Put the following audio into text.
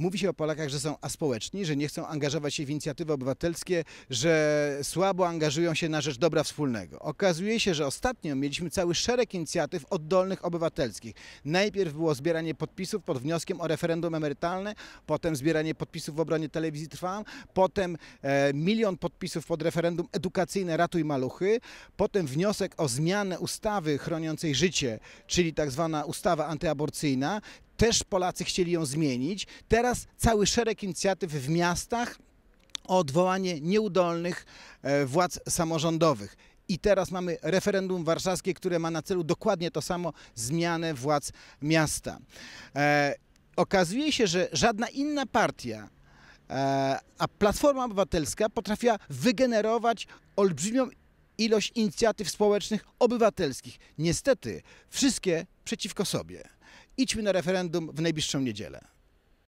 Mówi się o Polakach, że są aspołeczni, że nie chcą angażować się w inicjatywy obywatelskie, że słabo angażują się na rzecz dobra wspólnego. Okazuje się, że ostatnio mieliśmy cały szereg inicjatyw oddolnych obywatelskich. Najpierw było zbieranie podpisów pod wnioskiem o referendum emerytalne, potem zbieranie podpisów w obronie telewizji Trwam, potem e, milion podpisów pod referendum edukacyjne Ratuj Maluchy, potem wniosek o zmianę ustawy chroniącej życie, czyli tak zwana ustawa antyaborcyjna też Polacy chcieli ją zmienić. Teraz cały szereg inicjatyw w miastach o odwołanie nieudolnych e, władz samorządowych. I teraz mamy referendum warszawskie, które ma na celu dokładnie to samo zmianę władz miasta. E, okazuje się, że żadna inna partia, e, a Platforma Obywatelska potrafiła wygenerować olbrzymią ilość inicjatyw społecznych obywatelskich. Niestety, wszystkie przeciwko sobie. Idźmy na referendum w najbliższą niedzielę.